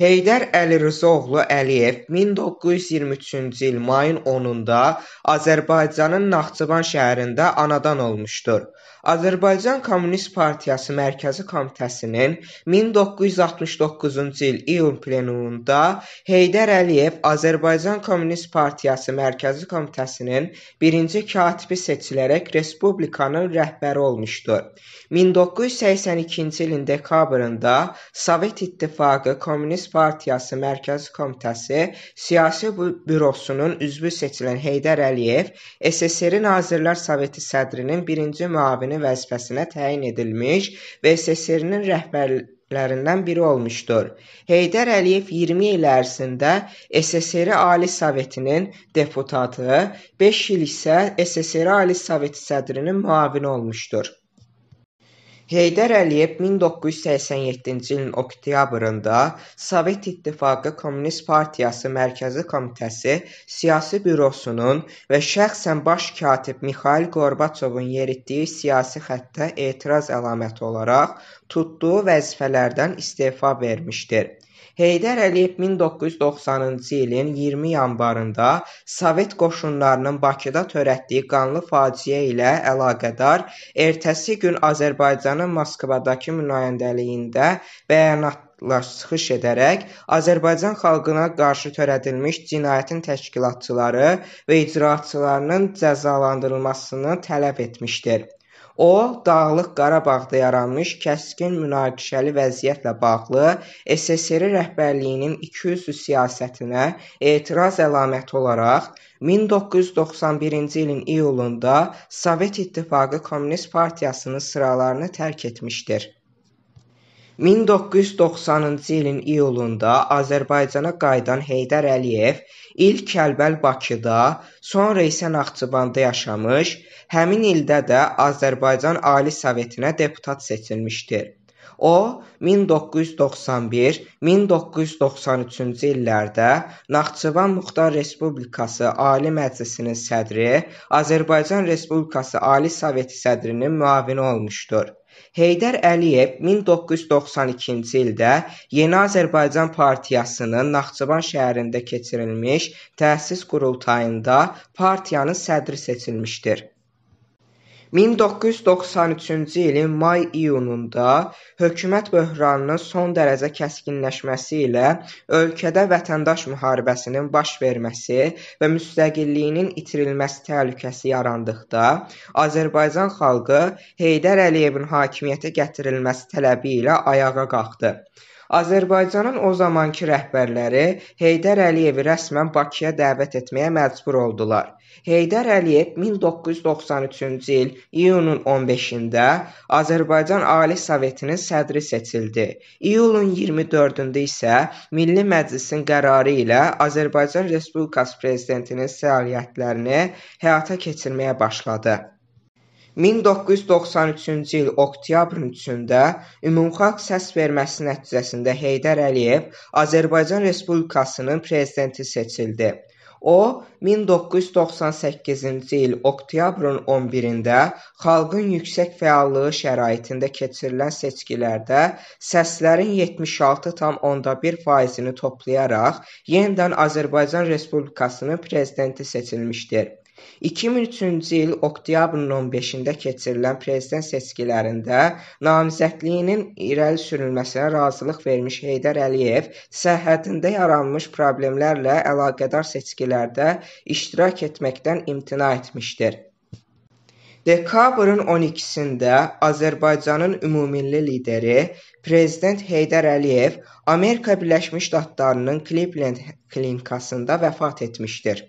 Heydər Əlirzaoğlu Əliyev 1923-cü il mayın 10-da Azərbaycanın Naxçıvan şəhərində anadan olmuşdur. Azərbaycan Kommunist Partiyası Mərkəzi Komitəsinin 1969-cu il iyun plenumunda Heydər Əliyev Azərbaycan Kommunist Partiyası Mərkəzi Komitəsinin birinci katibi seçilərək respublikanın rəhbəri olmuşdur. 1982-ci ilin dekabrında Sovet İttifaqı Kommunist Komünist Partiyası Mərkəzi Komitəsi Siyasi Bürosunun üzvü seçilən Heydər Əliyev SSRİ Nazirlər Soveti sədrinin birinci müavini vəzifəsinə təyin edilmiş və SSRİ-nin rəhbərlərindən biri olmuşdur. Heydər Əliyev 20 il ərzində SSRİ Ali Sovetinin deputatı, 5 il isə SSRİ Ali Soveti sədrinin müavini olmuşdur. Heydər Əliyev 1987-ci ilin oktyabrında Sovet İttifaqı Kommunist Partiyası Mərkəzi Komitəsi siyasi bürosunun və şəxsən baş katib Mixail Qorbaçovun yeritdiyi siyasi xəttə etiraz əlaməti olaraq tutduğu vəzifələrdən istefa vermişdir. Heydər Əliyev 1990-cı ilin 20 yanvarında Sovet qoşunlarının Bakıda törətdiyi qanlı faciə ilə əlaqədar ertəsi gün Azərbaycanın Moskvadakı nümayəndəliyində bəyanat çıxış edərək Azərbaycan xalqına qarşı törədilmiş cinayətin təşkilatçıları və icraçılarının cəzalandırılmasını tələb etmişdir. O, Dağlıq Qarabağda yaranmış kəskin münaqişəli vəziyyətlə bağlı SSRİ rəhbərliyinin ikiyüzlü siyasətinə etiraz əlaməti olaraq 1991-ci ilin iyulunda Sovet İttifaqı Kommunist Partiyasının sıralarını tərk etmişdir. 1990-cı ilin iyulunda Azərbaycana qayıdan Heydər Əliyev ilk əvvəl Bakıda, sonra isə Naxçıvanda yaşamış, həmin ildə də Azərbaycan Ali Sovetinə deputat seçilmişdir. O 1991-1993-cü illərdə Naxçıvan Muxtar Respublikası Ali Məclisinin sədri, Azərbaycan Respublikası Ali Soveti sədrinin müavini olmuşdur. Heydər Əliyev 1992-ci ildə Yeni Azərbaycan Partiyasının Naxçıvan şəhərində keçirilmiş təsis qurultayında partiyanın sədri seçilmişdir. 1993-cü ilin may-iyununda hökumət böhranının son dərəcə kəskinləşməsi ilə ölkədə vətəndaş müharibəsinin baş verməsi və müstəqilliyinin itirilməsi təhlükəsi yarandıqda Azərbaycan xalqı Heydər Əliyevin hakimiyyətə gətirilməsi tələbi ilə ayağa qalxdı. Azərbaycanın o zamankı rəhbərləri Heydər Əliyevi rəsmən Bakıya dəvət etməyə məcbur oldular. Heydər Əliyev 1993-cü il iyunun 15-də Azərbaycan Ali Sovetinin sədri seçildi. İyulun 24-də isə Milli Məclisin qərarı ilə Azərbaycan Respublikası prezidentinin səlahiyyətlərini həyata keçirməyə başladı. 1993-cü il oktyabrın 3-də ümumxalq səsverməsi nəticəsində Heydər Əliyev Azərbaycan Respublikasının prezidenti seçildi. O 1998-ci il oktyabrın 11-də xalqın yüksək fəallığı şəraitində keçirilən seçkilərdə səslərin 76,1%-ni toplayaraq yenidən Azərbaycan Respublikasının prezidenti seçilmişdir. 2003-cü il oktyabrın 15-də keçirilən prezident seçkilərində namizədliyinin irəli sürülməsinə razılıq vermiş Heydər Əliyev sərhədində yaranmış problemlərlə əlaqədar seçkilərdə iştirak etməkdən imtina etmişdir. Dekabrın 12-də Azərbaycanın ümummilli lideri prezident Heydər Əliyev Amerika Birləşmiş Ştatlarının Klivlend klinikasında vəfat etmişdir.